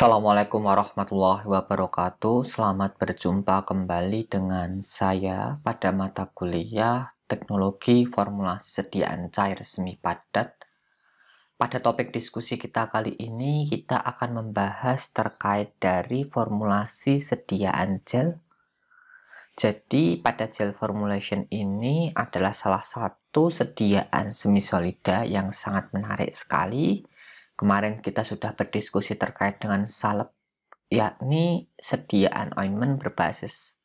Assalamualaikum warahmatullahi wabarakatuh. Selamat berjumpa kembali dengan saya pada mata kuliah Teknologi Formulasi Sediaan Cair Semi Padat. Pada topik diskusi kita kali ini, kita akan membahas terkait dari formulasi sediaan gel. Jadi, pada gel formulation ini adalah salah satu sediaan semi solida yang sangat menarik sekali Kemarin kita sudah berdiskusi terkait dengan salep, yakni sediaan ointment berbasis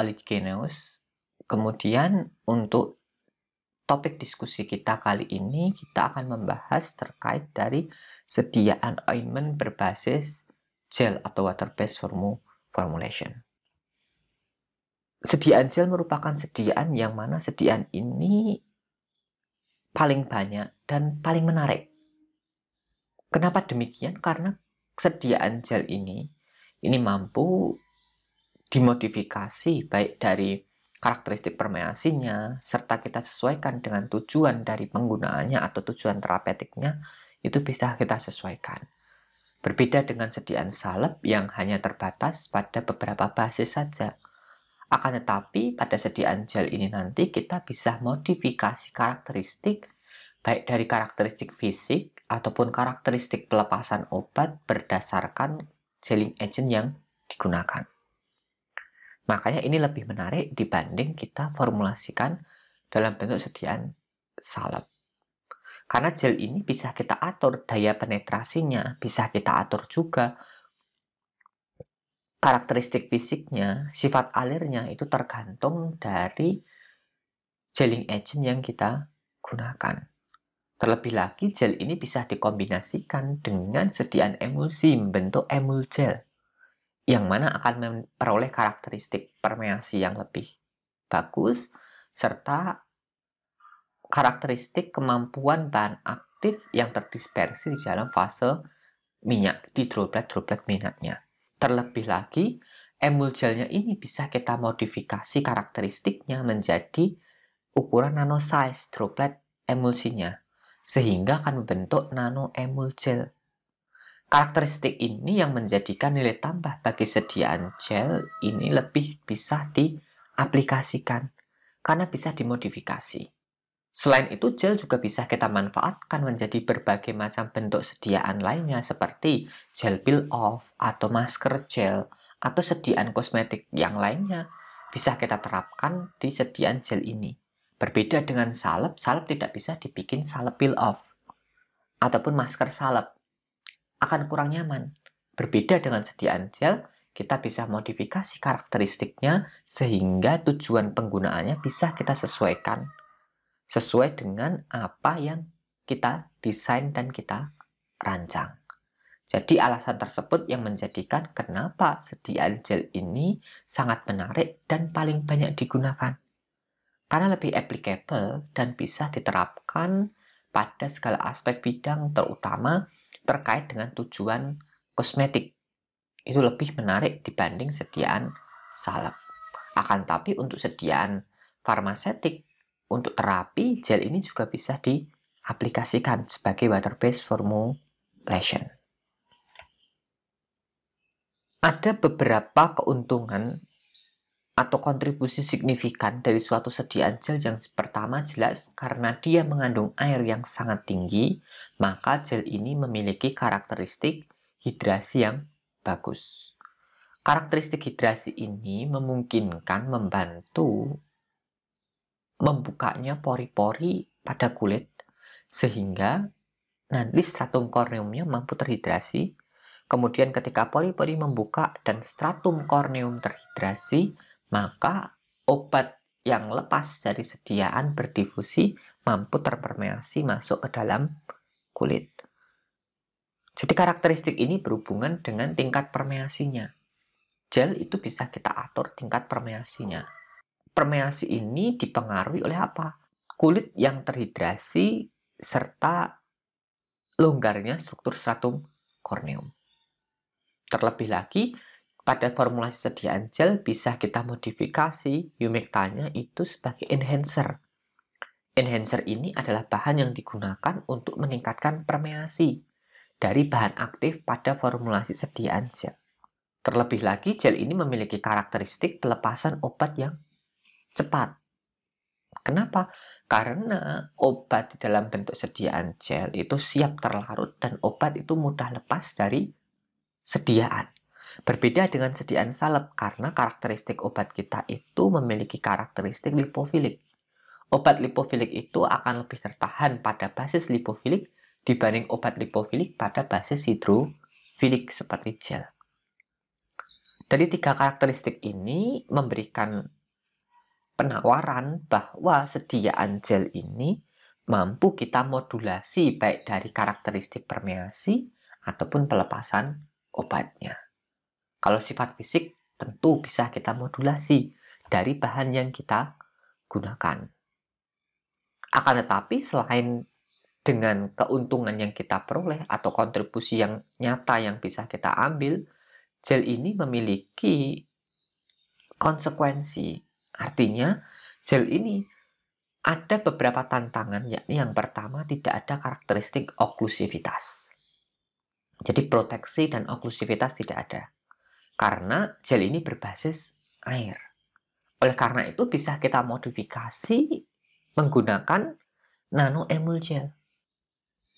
oligenus. Kemudian untuk topik diskusi kita kali ini kita akan membahas terkait dari sediaan ointment berbasis gel atau water-based formulation. Sediaan gel merupakan sediaan yang mana sediaan ini paling banyak dan paling menarik Kenapa demikian? Karena kesediaan gel ini ini mampu dimodifikasi baik dari karakteristik permeasinya serta kita sesuaikan dengan tujuan dari penggunaannya atau tujuan terapeutiknya itu bisa kita sesuaikan. Berbeda dengan sediaan salep yang hanya terbatas pada beberapa basis saja. Akan tetapi pada sediaan gel ini nanti kita bisa modifikasi karakteristik baik dari karakteristik fisik ataupun karakteristik pelepasan obat berdasarkan selling agent yang digunakan. Makanya ini lebih menarik dibanding kita formulasikan dalam bentuk sediaan salep. Karena gel ini bisa kita atur daya penetrasinya, bisa kita atur juga karakteristik fisiknya, sifat alirnya itu tergantung dari gelling agent yang kita gunakan. Terlebih lagi, gel ini bisa dikombinasikan dengan sediaan emulsi membentuk emul gel, yang mana akan memperoleh karakteristik permeasi yang lebih bagus, serta karakteristik kemampuan bahan aktif yang terdispersi di dalam fase minyak, di droplet-droplet minyaknya. Terlebih lagi, emul gelnya ini bisa kita modifikasi karakteristiknya menjadi ukuran nano size droplet emulsinya sehingga akan membentuk nano emulsel Karakteristik ini yang menjadikan nilai tambah bagi sediaan gel ini lebih bisa diaplikasikan karena bisa dimodifikasi. Selain itu, gel juga bisa kita manfaatkan menjadi berbagai macam bentuk sediaan lainnya seperti gel peel-off atau masker gel atau sediaan kosmetik yang lainnya bisa kita terapkan di sediaan gel ini. Berbeda dengan salep, salep tidak bisa dibikin salep peel off ataupun masker salep. Akan kurang nyaman. Berbeda dengan sediaan gel, kita bisa modifikasi karakteristiknya sehingga tujuan penggunaannya bisa kita sesuaikan sesuai dengan apa yang kita desain dan kita rancang. Jadi alasan tersebut yang menjadikan kenapa sediaan gel ini sangat menarik dan paling banyak digunakan karena lebih applicable dan bisa diterapkan pada segala aspek bidang terutama terkait dengan tujuan kosmetik. Itu lebih menarik dibanding sediaan salep. Akan tapi untuk sediaan farmasetik untuk terapi gel ini juga bisa diaplikasikan sebagai water based formulation. Ada beberapa keuntungan atau kontribusi signifikan dari suatu sediaan gel yang pertama jelas karena dia mengandung air yang sangat tinggi, maka gel ini memiliki karakteristik hidrasi yang bagus. Karakteristik hidrasi ini memungkinkan membantu membukanya pori-pori pada kulit sehingga nanti stratum korneumnya mampu terhidrasi. Kemudian ketika pori-pori membuka dan stratum korneum terhidrasi, maka obat yang lepas dari sediaan berdifusi mampu terpermeasi masuk ke dalam kulit. Jadi karakteristik ini berhubungan dengan tingkat permeasinya. Gel itu bisa kita atur tingkat permeasinya. Permeasi ini dipengaruhi oleh apa? Kulit yang terhidrasi serta longgarnya struktur stratum korneum. Terlebih lagi, pada formulasi sediaan gel bisa kita modifikasi humectannya itu sebagai enhancer. Enhancer ini adalah bahan yang digunakan untuk meningkatkan permeasi dari bahan aktif pada formulasi sediaan gel. Terlebih lagi, gel ini memiliki karakteristik pelepasan obat yang cepat. Kenapa? Karena obat di dalam bentuk sediaan gel itu siap terlarut dan obat itu mudah lepas dari sediaan. Berbeda dengan sediaan salep karena karakteristik obat kita itu memiliki karakteristik lipofilik. Obat lipofilik itu akan lebih tertahan pada basis lipofilik dibanding obat lipofilik pada basis hidrofilik seperti gel. Dari tiga karakteristik ini memberikan penawaran bahwa sediaan gel ini mampu kita modulasi baik dari karakteristik permeasi ataupun pelepasan obatnya. Kalau sifat fisik tentu bisa kita modulasi dari bahan yang kita gunakan. Akan tetapi selain dengan keuntungan yang kita peroleh atau kontribusi yang nyata yang bisa kita ambil, gel ini memiliki konsekuensi. Artinya, gel ini ada beberapa tantangan, yakni yang pertama tidak ada karakteristik oklusivitas. Jadi proteksi dan oklusivitas tidak ada karena gel ini berbasis air. Oleh karena itu bisa kita modifikasi menggunakan nano emul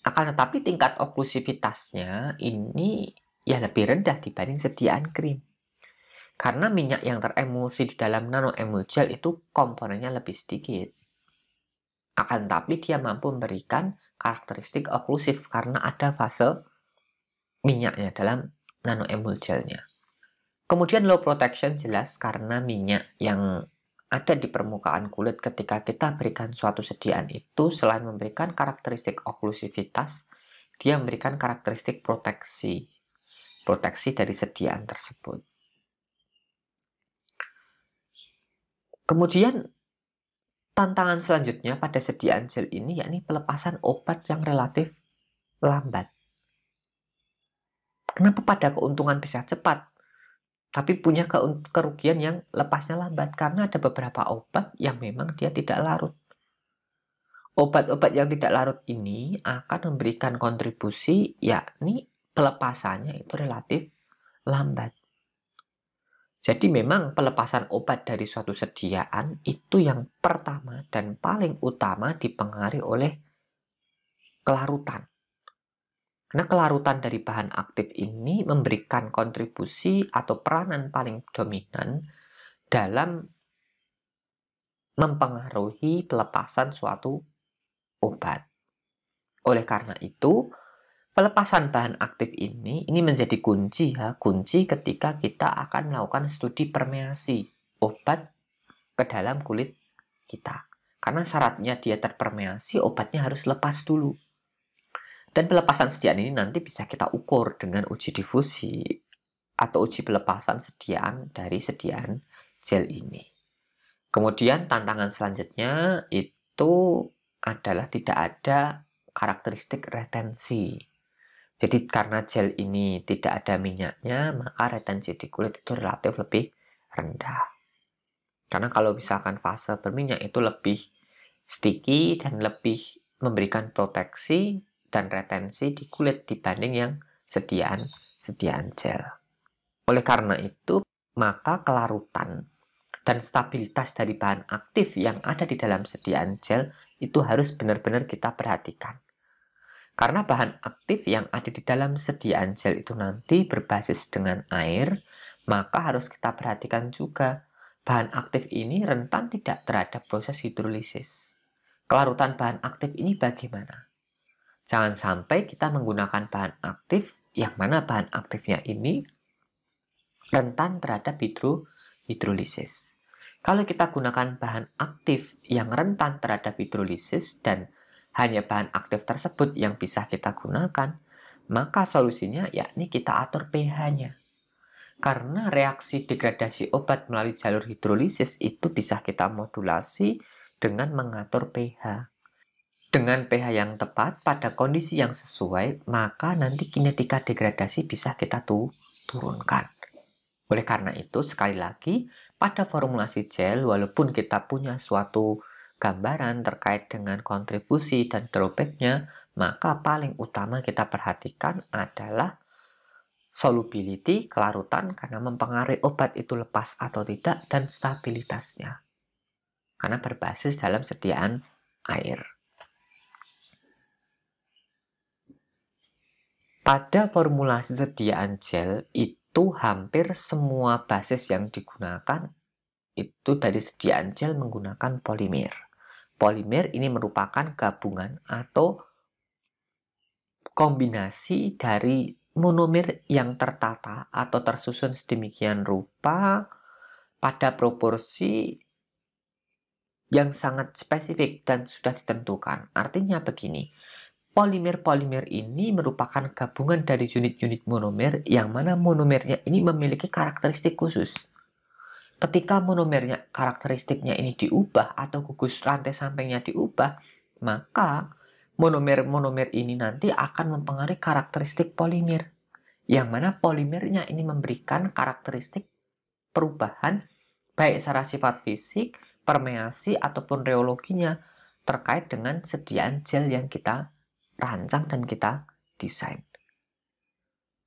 Akan tetapi tingkat oklusivitasnya ini ya lebih rendah dibanding sediaan krim. Karena minyak yang teremulsi di dalam nano emul itu komponennya lebih sedikit. Akan tetapi dia mampu memberikan karakteristik oklusif karena ada fase minyaknya dalam nano emul Kemudian low protection jelas karena minyak yang ada di permukaan kulit ketika kita berikan suatu sediaan itu selain memberikan karakteristik oklusivitas, dia memberikan karakteristik proteksi. Proteksi dari sediaan tersebut. Kemudian tantangan selanjutnya pada sediaan gel ini yakni pelepasan obat yang relatif lambat. Kenapa pada keuntungan bisa cepat? tapi punya kerugian yang lepasnya lambat karena ada beberapa obat yang memang dia tidak larut. Obat-obat yang tidak larut ini akan memberikan kontribusi yakni pelepasannya itu relatif lambat. Jadi memang pelepasan obat dari suatu sediaan itu yang pertama dan paling utama dipengaruhi oleh kelarutan. Karena kelarutan dari bahan aktif ini memberikan kontribusi atau peranan paling dominan dalam mempengaruhi pelepasan suatu obat. Oleh karena itu, pelepasan bahan aktif ini ini menjadi kunci ya, kunci ketika kita akan melakukan studi permeasi obat ke dalam kulit kita. Karena syaratnya dia terpermeasi, obatnya harus lepas dulu. Dan pelepasan sediaan ini nanti bisa kita ukur dengan uji difusi atau uji pelepasan sediaan dari sediaan gel ini. Kemudian tantangan selanjutnya itu adalah tidak ada karakteristik retensi. Jadi karena gel ini tidak ada minyaknya, maka retensi di kulit itu relatif lebih rendah. Karena kalau misalkan fase berminyak itu lebih sticky dan lebih memberikan proteksi dan retensi di kulit dibanding yang sediaan sediaan gel. Oleh karena itu, maka kelarutan dan stabilitas dari bahan aktif yang ada di dalam sediaan gel itu harus benar-benar kita perhatikan. Karena bahan aktif yang ada di dalam sediaan gel itu nanti berbasis dengan air, maka harus kita perhatikan juga bahan aktif ini rentan tidak terhadap proses hidrolisis. Kelarutan bahan aktif ini bagaimana? Jangan sampai kita menggunakan bahan aktif yang mana bahan aktifnya ini rentan terhadap hidro, hidrolisis. Kalau kita gunakan bahan aktif yang rentan terhadap hidrolisis dan hanya bahan aktif tersebut yang bisa kita gunakan, maka solusinya yakni kita atur pH-nya. Karena reaksi degradasi obat melalui jalur hidrolisis itu bisa kita modulasi dengan mengatur pH. Dengan pH yang tepat pada kondisi yang sesuai, maka nanti kinetika degradasi bisa kita tu turunkan. Oleh karena itu, sekali lagi, pada formulasi gel, walaupun kita punya suatu gambaran terkait dengan kontribusi dan drawbacknya, maka paling utama kita perhatikan adalah solubility, kelarutan, karena mempengaruhi obat itu lepas atau tidak, dan stabilitasnya. Karena berbasis dalam sediaan air. Pada formulasi sediaan gel itu hampir semua basis yang digunakan itu dari sediaan gel menggunakan polimer. Polimer ini merupakan gabungan atau kombinasi dari monomer yang tertata atau tersusun sedemikian rupa pada proporsi yang sangat spesifik dan sudah ditentukan. Artinya begini, Polimer-polimer ini merupakan gabungan dari unit-unit monomer yang mana monomernya ini memiliki karakteristik khusus. Ketika monomernya karakteristiknya ini diubah atau gugus rantai sampingnya diubah, maka monomer-monomer ini nanti akan mempengaruhi karakteristik polimer. Yang mana polimernya ini memberikan karakteristik perubahan baik secara sifat fisik, permeasi, ataupun reologinya terkait dengan sediaan gel yang kita rancang dan kita desain.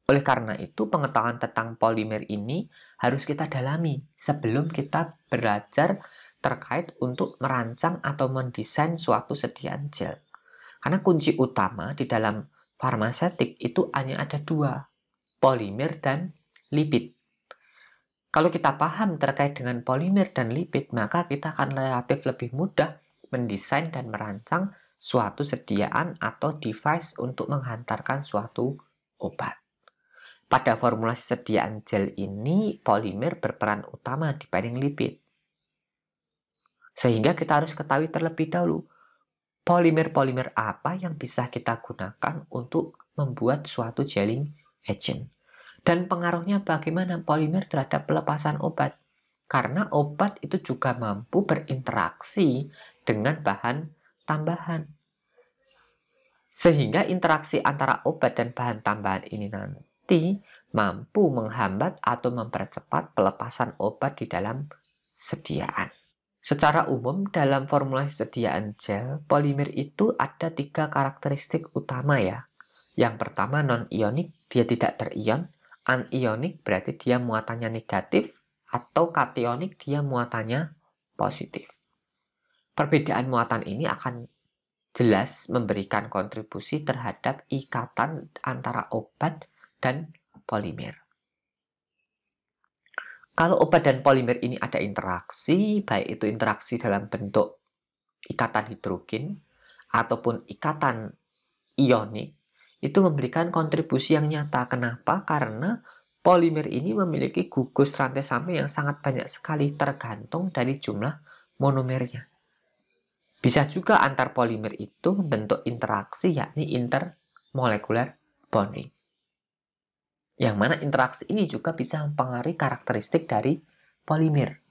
Oleh karena itu, pengetahuan tentang polimer ini harus kita dalami sebelum kita belajar terkait untuk merancang atau mendesain suatu sediaan gel. Karena kunci utama di dalam farmasetik itu hanya ada dua, polimer dan lipid. Kalau kita paham terkait dengan polimer dan lipid, maka kita akan relatif lebih mudah mendesain dan merancang suatu sediaan atau device untuk menghantarkan suatu obat. Pada formulasi sediaan gel ini, polimer berperan utama dibanding lipid. Sehingga kita harus ketahui terlebih dahulu, polimer-polimer apa yang bisa kita gunakan untuk membuat suatu gelling agent. Dan pengaruhnya bagaimana polimer terhadap pelepasan obat. Karena obat itu juga mampu berinteraksi dengan bahan tambahan. Sehingga interaksi antara obat dan bahan tambahan ini nanti mampu menghambat atau mempercepat pelepasan obat di dalam sediaan. Secara umum, dalam formulasi sediaan gel, polimer itu ada tiga karakteristik utama ya. Yang pertama non-ionik, dia tidak terion. Anionik berarti dia muatannya negatif, atau kationik dia muatannya positif. Perbedaan muatan ini akan jelas memberikan kontribusi terhadap ikatan antara obat dan polimer. Kalau obat dan polimer ini ada interaksi, baik itu interaksi dalam bentuk ikatan hidrogen ataupun ikatan ionik, itu memberikan kontribusi yang nyata. Kenapa? Karena polimer ini memiliki gugus rantai sampai yang sangat banyak sekali tergantung dari jumlah monomernya. Bisa juga antar polimer itu membentuk interaksi yakni intermolekuler bonding. Yang mana interaksi ini juga bisa mempengaruhi karakteristik dari polimer.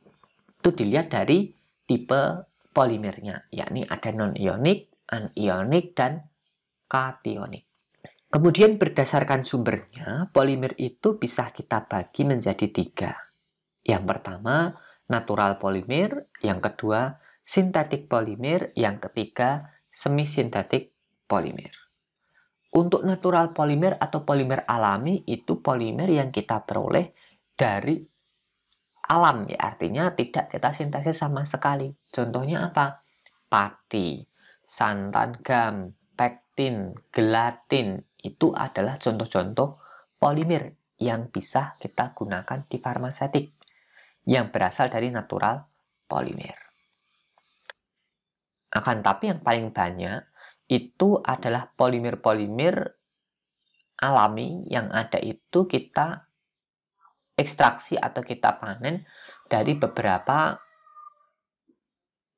Itu dilihat dari tipe polimernya, yakni ada non-ionik, anionik, dan kationik. Kemudian berdasarkan sumbernya, polimer itu bisa kita bagi menjadi tiga. Yang pertama, natural polimer, yang kedua, sintetik polimer, yang ketiga semisintetik polimer. Untuk natural polimer atau polimer alami itu polimer yang kita peroleh dari alam ya artinya tidak kita sintesis sama sekali. Contohnya apa? Pati, santan gam, pektin, gelatin itu adalah contoh-contoh polimer yang bisa kita gunakan di farmasetik yang berasal dari natural polimer. Akan tapi yang paling banyak itu adalah polimer-polimer alami yang ada itu kita ekstraksi atau kita panen dari beberapa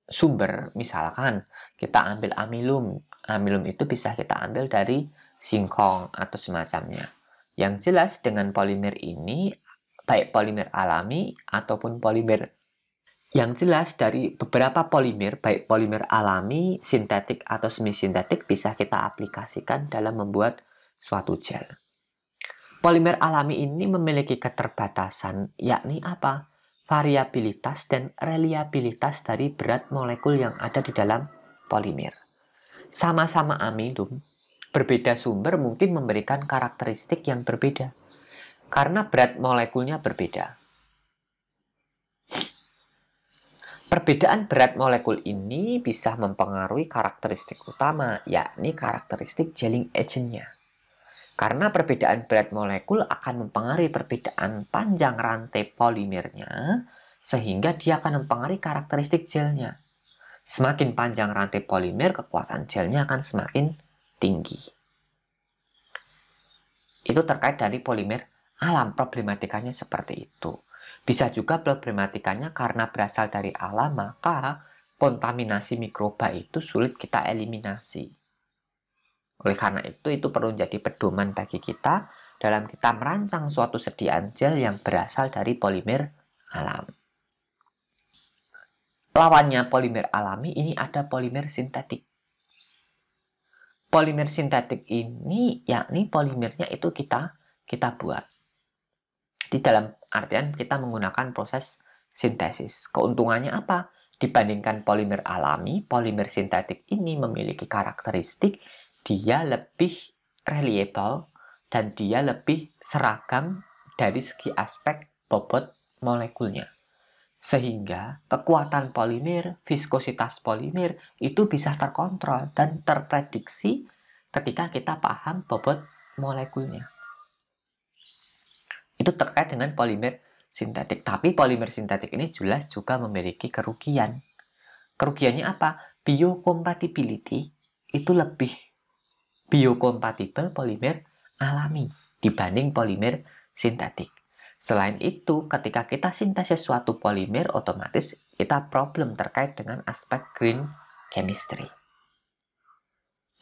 sumber. Misalkan kita ambil amilum. Amilum itu bisa kita ambil dari singkong atau semacamnya. Yang jelas dengan polimer ini, baik polimer alami ataupun polimer yang jelas dari beberapa polimer, baik polimer alami, sintetik atau semisintetik bisa kita aplikasikan dalam membuat suatu gel. Polimer alami ini memiliki keterbatasan, yakni apa? Variabilitas dan reliabilitas dari berat molekul yang ada di dalam polimer. Sama-sama amilum, berbeda sumber mungkin memberikan karakteristik yang berbeda, karena berat molekulnya berbeda. Perbedaan berat molekul ini bisa mempengaruhi karakteristik utama, yakni karakteristik gelling agentnya. Karena perbedaan berat molekul akan mempengaruhi perbedaan panjang rantai polimernya, sehingga dia akan mempengaruhi karakteristik gelnya. Semakin panjang rantai polimer, kekuatan gelnya akan semakin tinggi. Itu terkait dari polimer alam, problematikanya seperti itu. Bisa juga problematikanya karena berasal dari alam, maka kontaminasi mikroba itu sulit kita eliminasi. Oleh karena itu, itu perlu menjadi pedoman bagi kita dalam kita merancang suatu sediaan gel yang berasal dari polimer alam. Lawannya polimer alami ini ada polimer sintetik. Polimer sintetik ini yakni polimernya itu kita kita buat. Di dalam Artian kita menggunakan proses sintesis. Keuntungannya apa? Dibandingkan polimer alami, polimer sintetik ini memiliki karakteristik dia lebih reliable dan dia lebih seragam dari segi aspek bobot molekulnya. Sehingga kekuatan polimer, viskositas polimer itu bisa terkontrol dan terprediksi ketika kita paham bobot molekulnya. Itu terkait dengan polimer sintetik. Tapi polimer sintetik ini jelas juga memiliki kerugian. Kerugiannya apa? Biocompatibility itu lebih biokompatibel polimer alami dibanding polimer sintetik. Selain itu, ketika kita sintesis suatu polimer, otomatis kita problem terkait dengan aspek green chemistry.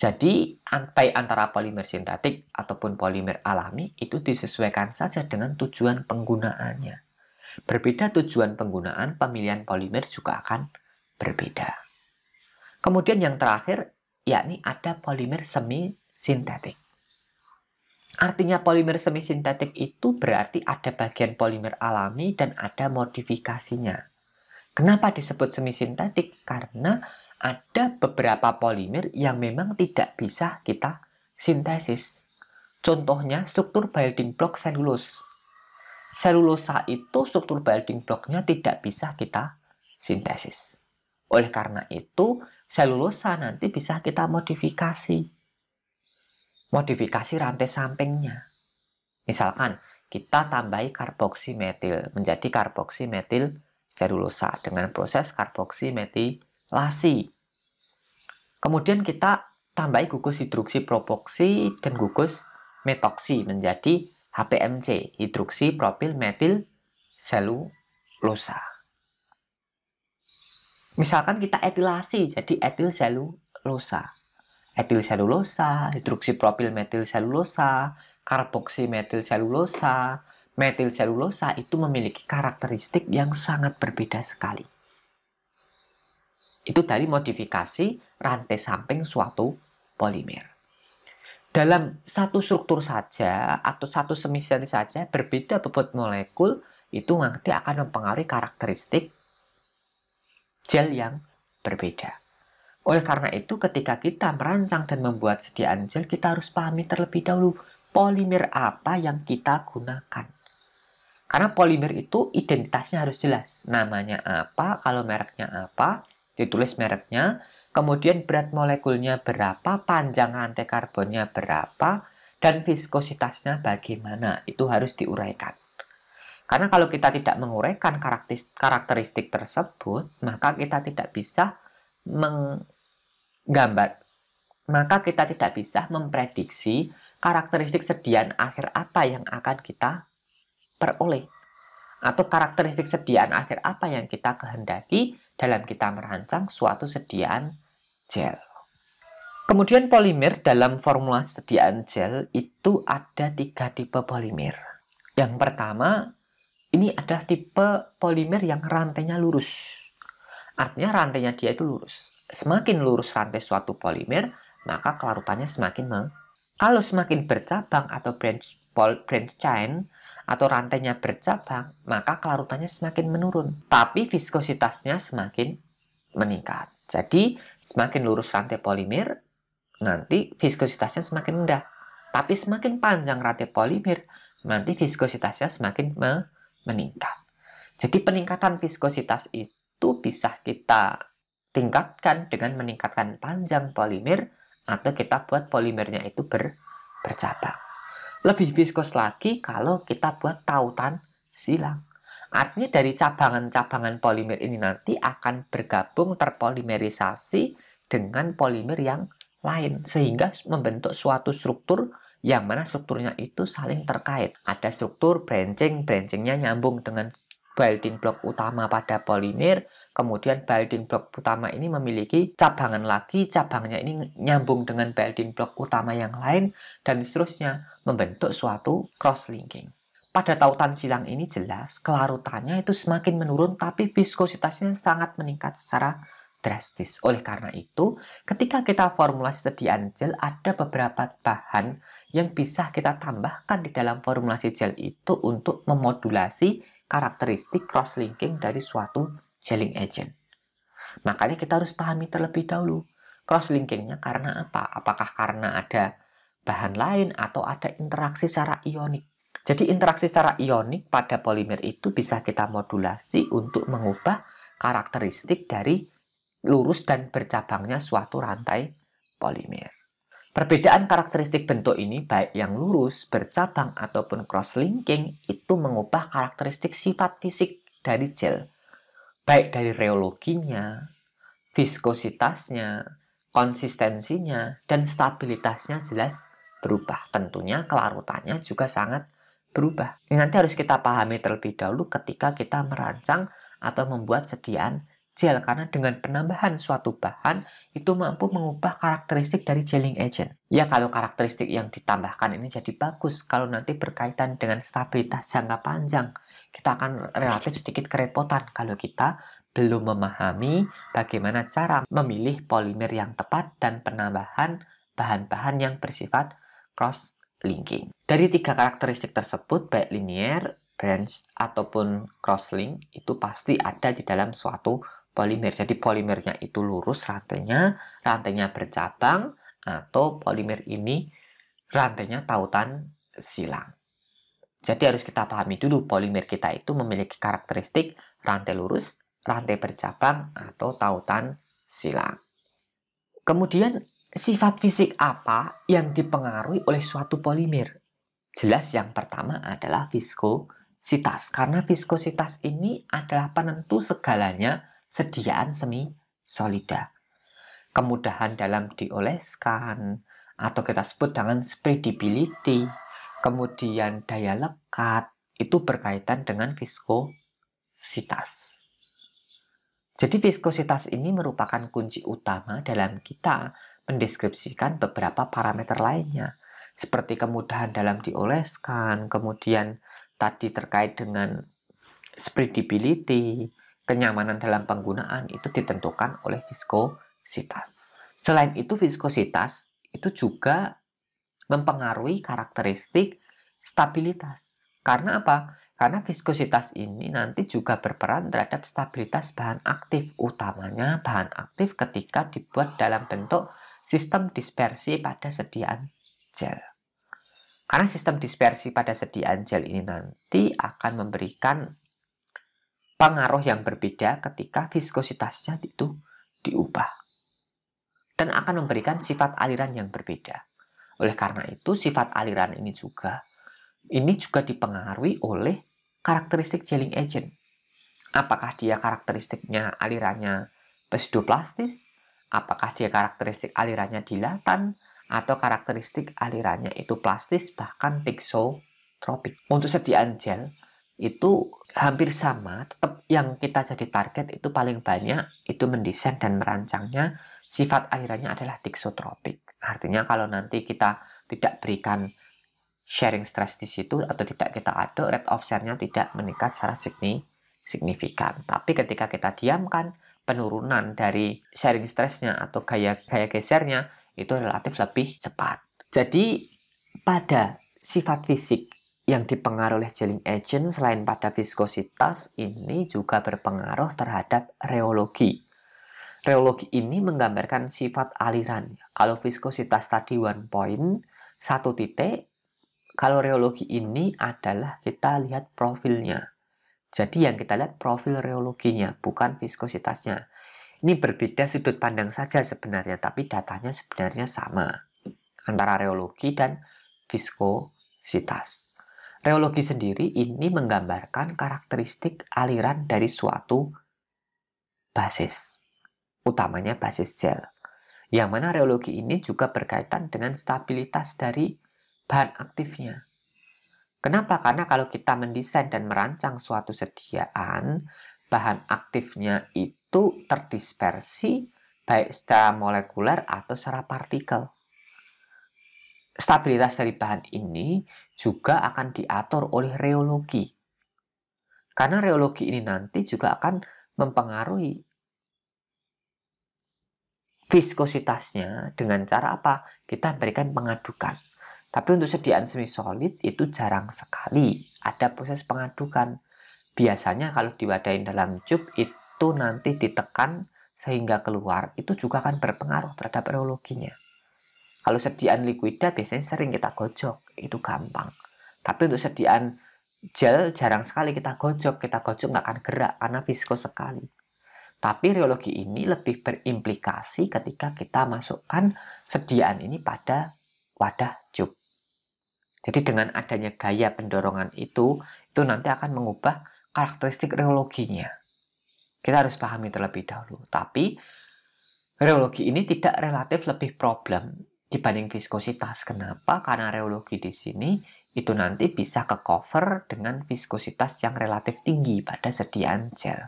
Jadi, antai antara polimer sintetik ataupun polimer alami itu disesuaikan saja dengan tujuan penggunaannya. Berbeda tujuan penggunaan, pemilihan polimer juga akan berbeda. Kemudian yang terakhir, yakni ada polimer semi sintetik. Artinya polimer semi sintetik itu berarti ada bagian polimer alami dan ada modifikasinya. Kenapa disebut semi sintetik? Karena ada beberapa polimer yang memang tidak bisa kita sintesis. Contohnya struktur building block selulus. Selulosa itu struktur building blocknya tidak bisa kita sintesis. Oleh karena itu, selulosa nanti bisa kita modifikasi. Modifikasi rantai sampingnya. Misalkan, kita tambahi karboksimetil menjadi karboksimetil selulosa dengan proses karboksimetil lasi. Kemudian kita tambahi gugus hidroksi propoksi dan gugus metoksi menjadi HPMC, hidroksi propil metil selulosa. Misalkan kita etilasi jadi etil selulosa. Etil selulosa, hidroksi propil metil selulosa, karboksi metil selulosa, metil selulosa itu memiliki karakteristik yang sangat berbeda sekali. Itu dari modifikasi rantai samping suatu polimer. Dalam satu struktur saja atau satu semisal saja berbeda bobot molekul itu nanti akan mempengaruhi karakteristik gel yang berbeda. Oleh karena itu ketika kita merancang dan membuat sediaan gel kita harus pahami terlebih dahulu polimer apa yang kita gunakan. Karena polimer itu identitasnya harus jelas. Namanya apa, kalau mereknya apa, ditulis mereknya, kemudian berat molekulnya berapa, panjang rantai karbonnya berapa, dan viskositasnya bagaimana. Itu harus diuraikan. Karena kalau kita tidak menguraikan karakteristik tersebut, maka kita tidak bisa menggambar, maka kita tidak bisa memprediksi karakteristik sediaan akhir apa yang akan kita peroleh atau karakteristik sediaan akhir apa yang kita kehendaki dalam kita merancang suatu sediaan gel. Kemudian polimer dalam formula sediaan gel itu ada tiga tipe polimer. Yang pertama, ini adalah tipe polimer yang rantainya lurus. Artinya rantainya dia itu lurus. Semakin lurus rantai suatu polimer, maka kelarutannya semakin meng. Kalau semakin bercabang atau branch, branch chain, atau rantainya bercabang, maka kelarutannya semakin menurun. Tapi viskositasnya semakin meningkat. Jadi, semakin lurus rantai polimer, nanti viskositasnya semakin rendah. Tapi semakin panjang rantai polimer, nanti viskositasnya semakin meningkat. Jadi, peningkatan viskositas itu bisa kita tingkatkan dengan meningkatkan panjang polimer atau kita buat polimernya itu ber bercabang. Lebih viskos lagi kalau kita buat tautan silang. Artinya dari cabangan-cabangan polimer ini nanti akan bergabung terpolimerisasi dengan polimer yang lain sehingga membentuk suatu struktur yang mana strukturnya itu saling terkait. Ada struktur branching, branchingnya nyambung dengan building block utama pada polimer, kemudian building block utama ini memiliki cabangan lagi, cabangnya ini nyambung dengan building block utama yang lain, dan seterusnya membentuk suatu cross-linking. Pada tautan silang ini jelas kelarutannya itu semakin menurun tapi viskositasnya sangat meningkat secara drastis. Oleh karena itu, ketika kita formulasi sediaan gel ada beberapa bahan yang bisa kita tambahkan di dalam formulasi gel itu untuk memodulasi karakteristik cross-linking dari suatu gelling agent. Makanya kita harus pahami terlebih dahulu cross-linkingnya karena apa? Apakah karena ada bahan lain atau ada interaksi secara ionik. Jadi interaksi secara ionik pada polimer itu bisa kita modulasi untuk mengubah karakteristik dari lurus dan bercabangnya suatu rantai polimer. Perbedaan karakteristik bentuk ini baik yang lurus, bercabang ataupun cross-linking itu mengubah karakteristik sifat fisik dari gel. Baik dari reologinya, viskositasnya, konsistensinya, dan stabilitasnya jelas berubah. Tentunya kelarutannya juga sangat berubah. Ini nanti harus kita pahami terlebih dahulu ketika kita merancang atau membuat sediaan gel karena dengan penambahan suatu bahan itu mampu mengubah karakteristik dari gelling agent. Ya kalau karakteristik yang ditambahkan ini jadi bagus kalau nanti berkaitan dengan stabilitas jangka panjang kita akan relatif sedikit kerepotan kalau kita belum memahami bagaimana cara memilih polimer yang tepat dan penambahan bahan-bahan yang bersifat cross linking. Dari tiga karakteristik tersebut, baik linear, branch, ataupun cross link itu pasti ada di dalam suatu polimer. Jadi polimernya itu lurus rantainya, rantainya bercabang, atau polimer ini rantainya tautan silang. Jadi harus kita pahami dulu polimer kita itu memiliki karakteristik rantai lurus, rantai bercabang, atau tautan silang. Kemudian sifat fisik apa yang dipengaruhi oleh suatu polimer? Jelas yang pertama adalah viskositas, karena viskositas ini adalah penentu segalanya sediaan semi solida. Kemudahan dalam dioleskan, atau kita sebut dengan spreadability, kemudian daya lekat, itu berkaitan dengan viskositas. Jadi viskositas ini merupakan kunci utama dalam kita mendeskripsikan beberapa parameter lainnya seperti kemudahan dalam dioleskan, kemudian tadi terkait dengan spreadability, kenyamanan dalam penggunaan itu ditentukan oleh viskositas. Selain itu viskositas itu juga mempengaruhi karakteristik stabilitas. Karena apa? Karena viskositas ini nanti juga berperan terhadap stabilitas bahan aktif, utamanya bahan aktif ketika dibuat dalam bentuk sistem dispersi pada sediaan gel. Karena sistem dispersi pada sediaan gel ini nanti akan memberikan pengaruh yang berbeda ketika viskositasnya itu diubah. Dan akan memberikan sifat aliran yang berbeda. Oleh karena itu, sifat aliran ini juga ini juga dipengaruhi oleh karakteristik gelling agent. Apakah dia karakteristiknya alirannya pseudoplastis Apakah dia karakteristik alirannya dilatan atau karakteristik alirannya itu plastis bahkan tixotropik? Untuk sediaan gel itu hampir sama, tetap yang kita jadi target itu paling banyak itu mendesain dan merancangnya sifat alirannya adalah tixotropik. Artinya kalau nanti kita tidak berikan sharing stress di situ atau tidak kita aduk, rate of share-nya tidak meningkat secara signifikan. Tapi ketika kita diamkan, penurunan dari sharing stresnya atau gaya gaya gesernya itu relatif lebih cepat. Jadi pada sifat fisik yang dipengaruhi oleh gelling agent selain pada viskositas ini juga berpengaruh terhadap reologi. Reologi ini menggambarkan sifat aliran. Kalau viskositas tadi one point, satu titik, kalau reologi ini adalah kita lihat profilnya. Jadi yang kita lihat profil reologinya, bukan viskositasnya. Ini berbeda sudut pandang saja sebenarnya, tapi datanya sebenarnya sama antara reologi dan viskositas. Reologi sendiri ini menggambarkan karakteristik aliran dari suatu basis, utamanya basis gel. Yang mana reologi ini juga berkaitan dengan stabilitas dari bahan aktifnya. Kenapa? Karena kalau kita mendesain dan merancang suatu sediaan, bahan aktifnya itu terdispersi baik secara molekuler atau secara partikel. Stabilitas dari bahan ini juga akan diatur oleh reologi. Karena reologi ini nanti juga akan mempengaruhi viskositasnya dengan cara apa? Kita berikan pengadukan. Tapi untuk sediaan semi solid itu jarang sekali ada proses pengadukan. Biasanya kalau diwadahin dalam cup itu nanti ditekan sehingga keluar itu juga akan berpengaruh terhadap reologinya. Kalau sediaan liquida biasanya sering kita gojok, itu gampang. Tapi untuk sediaan gel jarang sekali kita gojok, kita gojok nggak akan gerak karena visko sekali. Tapi reologi ini lebih berimplikasi ketika kita masukkan sediaan ini pada wadah cup. Jadi dengan adanya gaya pendorongan itu, itu nanti akan mengubah karakteristik reologinya. Kita harus pahami terlebih dahulu. Tapi reologi ini tidak relatif lebih problem dibanding viskositas. Kenapa? Karena reologi di sini itu nanti bisa ke cover dengan viskositas yang relatif tinggi pada sediaan gel.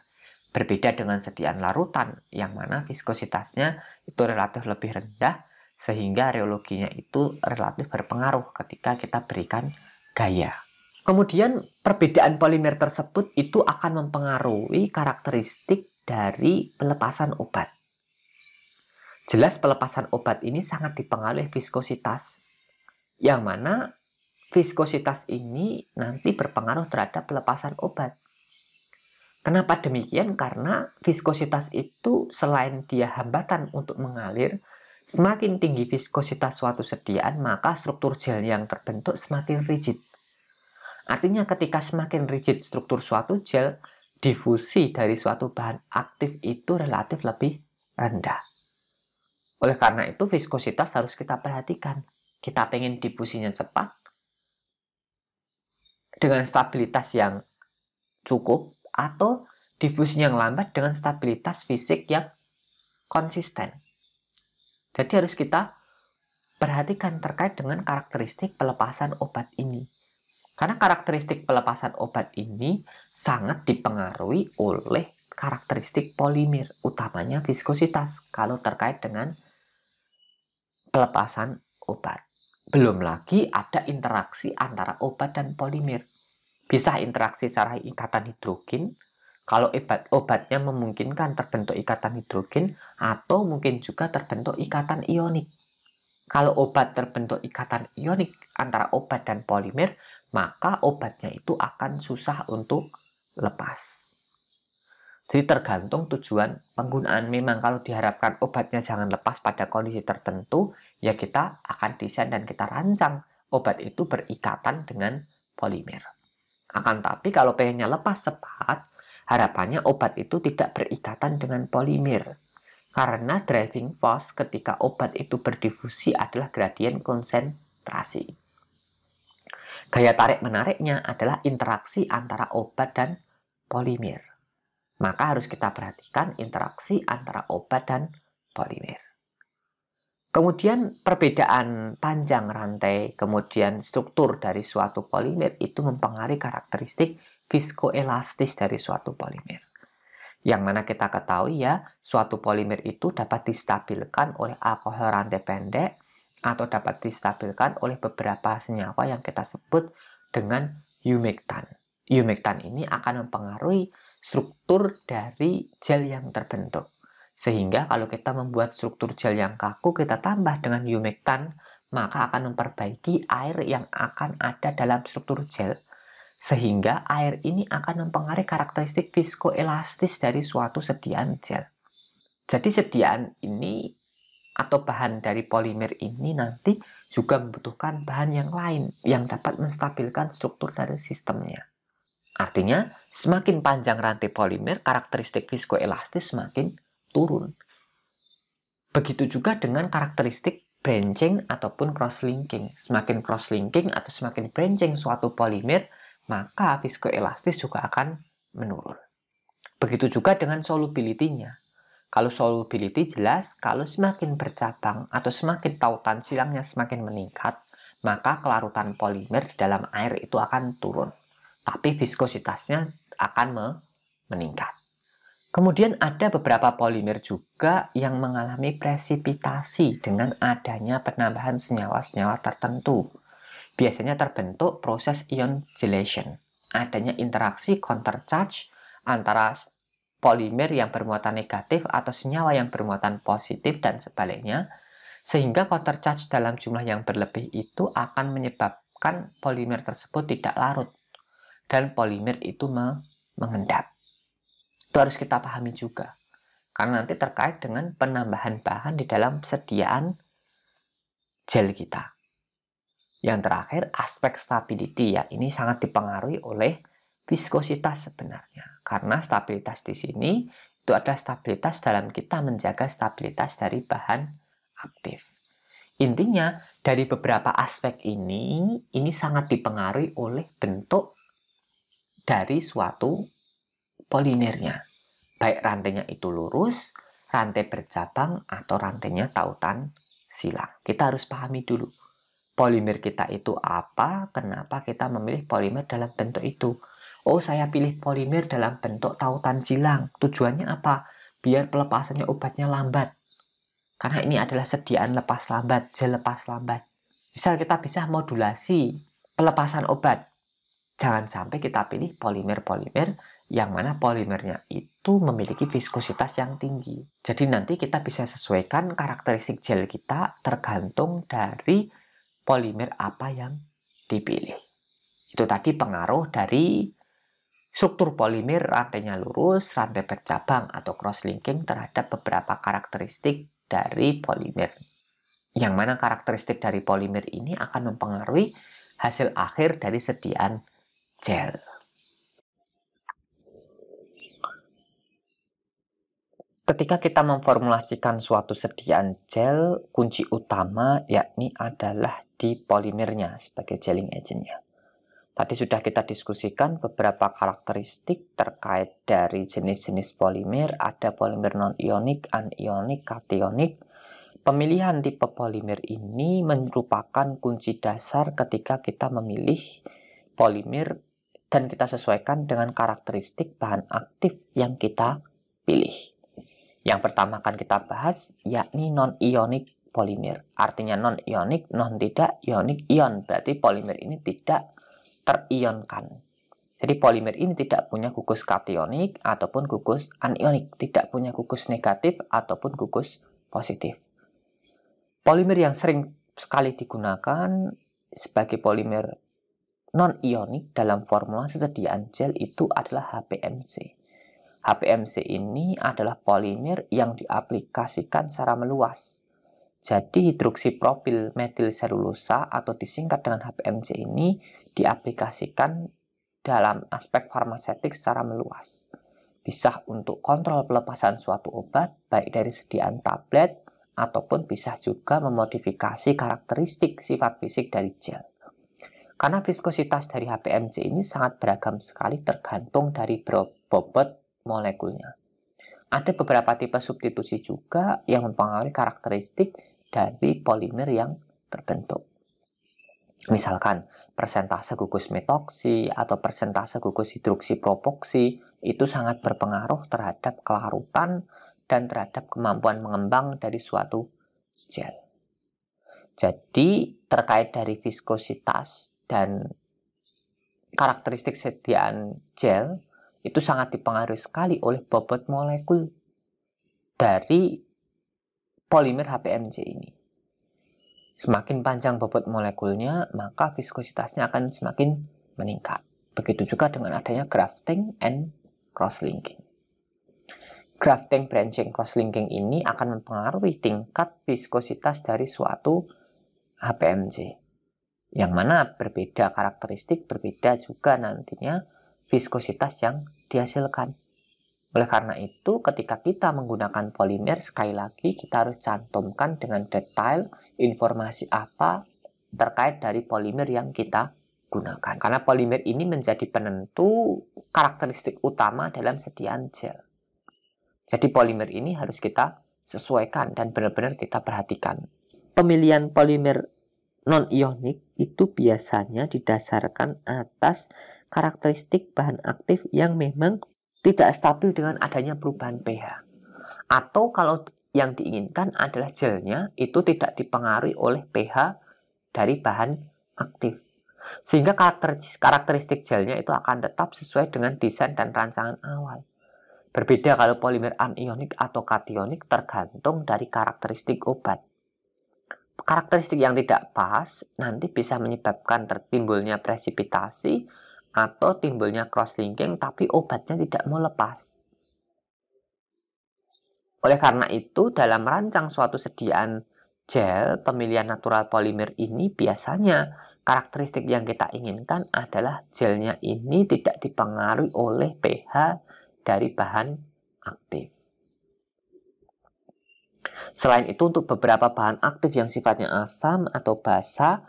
Berbeda dengan sediaan larutan yang mana viskositasnya itu relatif lebih rendah sehingga reologinya itu relatif berpengaruh ketika kita berikan gaya. Kemudian perbedaan polimer tersebut itu akan mempengaruhi karakteristik dari pelepasan obat. Jelas pelepasan obat ini sangat dipengaruhi viskositas, yang mana viskositas ini nanti berpengaruh terhadap pelepasan obat. Kenapa demikian? Karena viskositas itu selain dia hambatan untuk mengalir, Semakin tinggi viskositas suatu sediaan, maka struktur gel yang terbentuk semakin rigid. Artinya ketika semakin rigid struktur suatu gel, difusi dari suatu bahan aktif itu relatif lebih rendah. Oleh karena itu, viskositas harus kita perhatikan. Kita pengen difusinya cepat, dengan stabilitas yang cukup, atau difusinya yang lambat dengan stabilitas fisik yang konsisten. Jadi harus kita perhatikan terkait dengan karakteristik pelepasan obat ini. Karena karakteristik pelepasan obat ini sangat dipengaruhi oleh karakteristik polimer, utamanya viskositas kalau terkait dengan pelepasan obat. Belum lagi ada interaksi antara obat dan polimer. Bisa interaksi secara ikatan hidrogen kalau obat obatnya memungkinkan terbentuk ikatan hidrogen atau mungkin juga terbentuk ikatan ionik. Kalau obat terbentuk ikatan ionik antara obat dan polimer, maka obatnya itu akan susah untuk lepas. Jadi tergantung tujuan penggunaan. Memang kalau diharapkan obatnya jangan lepas pada kondisi tertentu, ya kita akan desain dan kita rancang obat itu berikatan dengan polimer. Akan tapi kalau pengennya lepas cepat, Harapannya obat itu tidak berikatan dengan polimer, karena driving force ketika obat itu berdifusi adalah gradien konsentrasi. Gaya tarik menariknya adalah interaksi antara obat dan polimer. Maka harus kita perhatikan interaksi antara obat dan polimer. Kemudian perbedaan panjang rantai, kemudian struktur dari suatu polimer itu mempengaruhi karakteristik viskoelastis dari suatu polimer. Yang mana kita ketahui ya, suatu polimer itu dapat distabilkan oleh alkohol rantai pendek atau dapat distabilkan oleh beberapa senyawa yang kita sebut dengan humectan. Humectan ini akan mempengaruhi struktur dari gel yang terbentuk. Sehingga kalau kita membuat struktur gel yang kaku, kita tambah dengan humectan, maka akan memperbaiki air yang akan ada dalam struktur gel sehingga air ini akan mempengaruhi karakteristik viskoelastis dari suatu sediaan gel. Jadi sediaan ini atau bahan dari polimer ini nanti juga membutuhkan bahan yang lain yang dapat menstabilkan struktur dari sistemnya. Artinya, semakin panjang rantai polimer, karakteristik viskoelastis semakin turun. Begitu juga dengan karakteristik branching ataupun cross-linking. Semakin cross-linking atau semakin branching suatu polimer, maka viskoelastis juga akan menurun. Begitu juga dengan solubility-nya. Kalau solubility jelas, kalau semakin bercabang atau semakin tautan silangnya semakin meningkat, maka kelarutan polimer di dalam air itu akan turun. Tapi viskositasnya akan me meningkat. Kemudian ada beberapa polimer juga yang mengalami presipitasi dengan adanya penambahan senyawa-senyawa tertentu biasanya terbentuk proses ion gelation Adanya interaksi counter charge antara polimer yang bermuatan negatif atau senyawa yang bermuatan positif dan sebaliknya, sehingga counter charge dalam jumlah yang berlebih itu akan menyebabkan polimer tersebut tidak larut dan polimer itu mengendap. Itu harus kita pahami juga. Karena nanti terkait dengan penambahan bahan di dalam sediaan gel kita. Yang terakhir, aspek stability ya. Ini sangat dipengaruhi oleh viskositas sebenarnya. Karena stabilitas di sini itu adalah stabilitas dalam kita menjaga stabilitas dari bahan aktif. Intinya, dari beberapa aspek ini, ini sangat dipengaruhi oleh bentuk dari suatu polimernya. Baik rantainya itu lurus, rantai bercabang, atau rantainya tautan silang. Kita harus pahami dulu polimer kita itu apa, kenapa kita memilih polimer dalam bentuk itu. Oh, saya pilih polimer dalam bentuk tautan silang. Tujuannya apa? Biar pelepasannya obatnya lambat. Karena ini adalah sediaan lepas lambat, gel lepas lambat. Misal kita bisa modulasi pelepasan obat. Jangan sampai kita pilih polimer-polimer yang mana polimernya itu memiliki viskositas yang tinggi. Jadi nanti kita bisa sesuaikan karakteristik gel kita tergantung dari polimer apa yang dipilih. Itu tadi pengaruh dari struktur polimer rantainya lurus, rantai bercabang atau cross-linking terhadap beberapa karakteristik dari polimer. Yang mana karakteristik dari polimer ini akan mempengaruhi hasil akhir dari sediaan gel. Ketika kita memformulasikan suatu sediaan gel, kunci utama yakni adalah di polimernya sebagai gelling agentnya. Tadi sudah kita diskusikan beberapa karakteristik terkait dari jenis-jenis polimer, ada polimer non-ionik, anionik, kationik. Pemilihan tipe polimer ini merupakan kunci dasar ketika kita memilih polimer dan kita sesuaikan dengan karakteristik bahan aktif yang kita pilih. Yang pertama akan kita bahas yakni non-ionik polimer. Artinya non-ionik, non-tidak, ionik, ion. Berarti polimer ini tidak terionkan. Jadi polimer ini tidak punya gugus kationik ataupun gugus anionik, tidak punya gugus negatif ataupun gugus positif. Polimer yang sering sekali digunakan sebagai polimer non-ionik dalam formula sesediaan gel itu adalah HPMC. HPMC ini adalah polimer yang diaplikasikan secara meluas jadi hidroksipropil metil selulosa atau disingkat dengan HPMC ini diaplikasikan dalam aspek farmasetik secara meluas. Bisa untuk kontrol pelepasan suatu obat, baik dari sediaan tablet, ataupun bisa juga memodifikasi karakteristik sifat fisik dari gel. Karena viskositas dari HPMC ini sangat beragam sekali tergantung dari bobot molekulnya. Ada beberapa tipe substitusi juga yang mempengaruhi karakteristik dari polimer yang terbentuk. Misalkan persentase gugus metoksi atau persentase gugus hidroksi propoksi itu sangat berpengaruh terhadap kelarutan dan terhadap kemampuan mengembang dari suatu gel. Jadi terkait dari viskositas dan karakteristik sediaan gel itu sangat dipengaruhi sekali oleh bobot molekul dari polimer HPMC ini. Semakin panjang bobot molekulnya, maka viskositasnya akan semakin meningkat. Begitu juga dengan adanya grafting and crosslinking. Grafting, branching, crosslinking ini akan mempengaruhi tingkat viskositas dari suatu HPMC. Yang mana berbeda karakteristik, berbeda juga nantinya viskositas yang dihasilkan. Oleh karena itu, ketika kita menggunakan polimer, sekali lagi kita harus cantumkan dengan detail informasi apa terkait dari polimer yang kita gunakan. Karena polimer ini menjadi penentu karakteristik utama dalam sediaan gel. Jadi polimer ini harus kita sesuaikan dan benar-benar kita perhatikan. Pemilihan polimer non-ionik itu biasanya didasarkan atas karakteristik bahan aktif yang memang tidak stabil dengan adanya perubahan pH. Atau kalau yang diinginkan adalah gelnya itu tidak dipengaruhi oleh pH dari bahan aktif. Sehingga karakteristik gelnya itu akan tetap sesuai dengan desain dan rancangan awal. Berbeda kalau polimer anionik atau kationik tergantung dari karakteristik obat. Karakteristik yang tidak pas nanti bisa menyebabkan tertimbulnya presipitasi, atau timbulnya cross-linking tapi obatnya tidak mau lepas. Oleh karena itu, dalam rancang suatu sediaan gel, pemilihan natural polimer ini biasanya karakteristik yang kita inginkan adalah gelnya ini tidak dipengaruhi oleh pH dari bahan aktif. Selain itu, untuk beberapa bahan aktif yang sifatnya asam atau basah,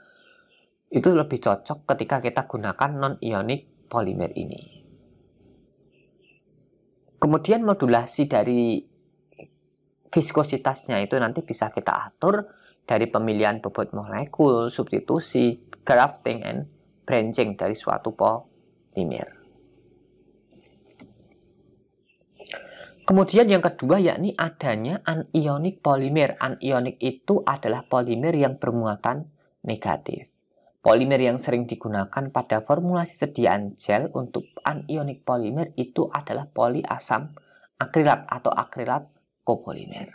itu lebih cocok ketika kita gunakan non-ionic polimer ini. Kemudian modulasi dari viskositasnya itu nanti bisa kita atur dari pemilihan bobot molekul, substitusi, grafting, and branching dari suatu polimer. Kemudian yang kedua yakni adanya anionic polimer. Anionic itu adalah polimer yang bermuatan negatif. Polimer yang sering digunakan pada formulasi sediaan gel untuk anionic polimer itu adalah poliasam akrilat atau akrilat kopolimer.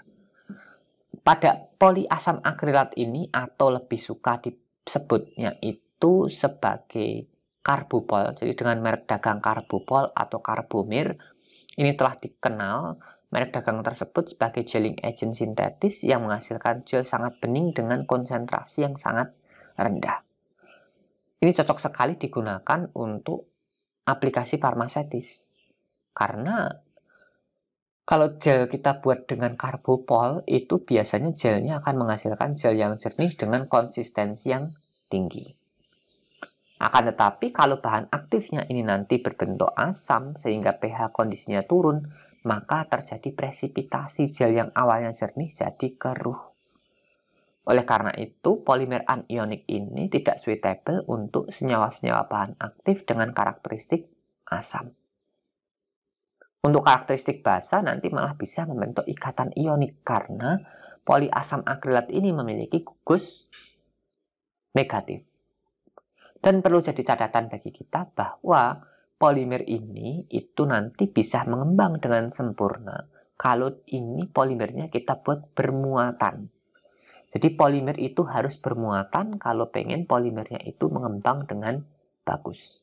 Pada poliasam akrilat ini atau lebih suka disebutnya itu sebagai karbopol. Jadi dengan merek dagang karbopol atau karbomir ini telah dikenal merek dagang tersebut sebagai gelling agent sintetis yang menghasilkan gel sangat bening dengan konsentrasi yang sangat rendah. Ini cocok sekali digunakan untuk aplikasi farmasetis. Karena kalau gel kita buat dengan karbopol itu biasanya gelnya akan menghasilkan gel yang jernih dengan konsistensi yang tinggi. Akan tetapi kalau bahan aktifnya ini nanti berbentuk asam sehingga pH kondisinya turun, maka terjadi presipitasi gel yang awalnya jernih jadi keruh. Oleh karena itu, polimer anionik ini tidak suitable untuk senyawa-senyawa bahan aktif dengan karakteristik asam. Untuk karakteristik basa nanti malah bisa membentuk ikatan ionik karena poliasam akrilat ini memiliki gugus negatif. Dan perlu jadi catatan bagi kita bahwa polimer ini itu nanti bisa mengembang dengan sempurna kalau ini polimernya kita buat bermuatan jadi polimer itu harus bermuatan kalau pengen polimernya itu mengembang dengan bagus.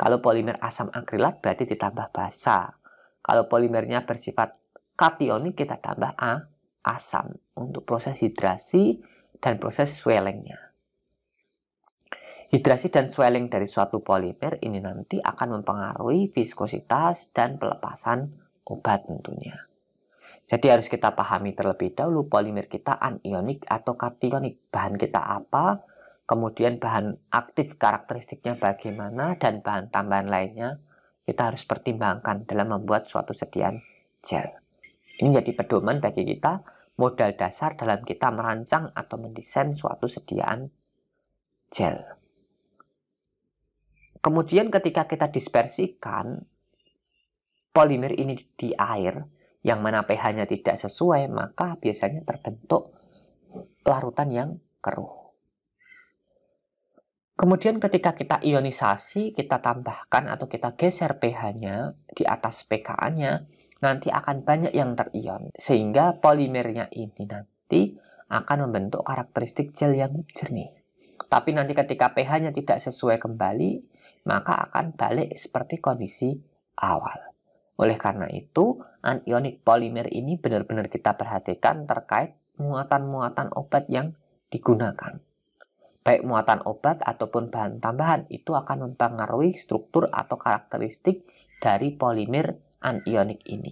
Kalau polimer asam akrilat berarti ditambah basa. Kalau polimernya bersifat kationik kita tambah A, asam untuk proses hidrasi dan proses swellingnya. Hidrasi dan swelling dari suatu polimer ini nanti akan mempengaruhi viskositas dan pelepasan obat tentunya. Jadi harus kita pahami terlebih dahulu polimer kita anionik atau kationik. Bahan kita apa, kemudian bahan aktif karakteristiknya bagaimana, dan bahan tambahan lainnya kita harus pertimbangkan dalam membuat suatu sediaan gel. Ini menjadi pedoman bagi kita modal dasar dalam kita merancang atau mendesain suatu sediaan gel. Kemudian ketika kita dispersikan polimer ini di air, yang mana pH-nya tidak sesuai, maka biasanya terbentuk larutan yang keruh. Kemudian ketika kita ionisasi, kita tambahkan atau kita geser pH-nya di atas pKa-nya, nanti akan banyak yang terion. Sehingga polimernya ini nanti akan membentuk karakteristik gel yang jernih. Tapi nanti ketika pH-nya tidak sesuai kembali, maka akan balik seperti kondisi awal. Oleh karena itu, anionik polimer ini benar-benar kita perhatikan terkait muatan-muatan obat yang digunakan. Baik muatan obat ataupun bahan tambahan itu akan mempengaruhi struktur atau karakteristik dari polimer anionik ini.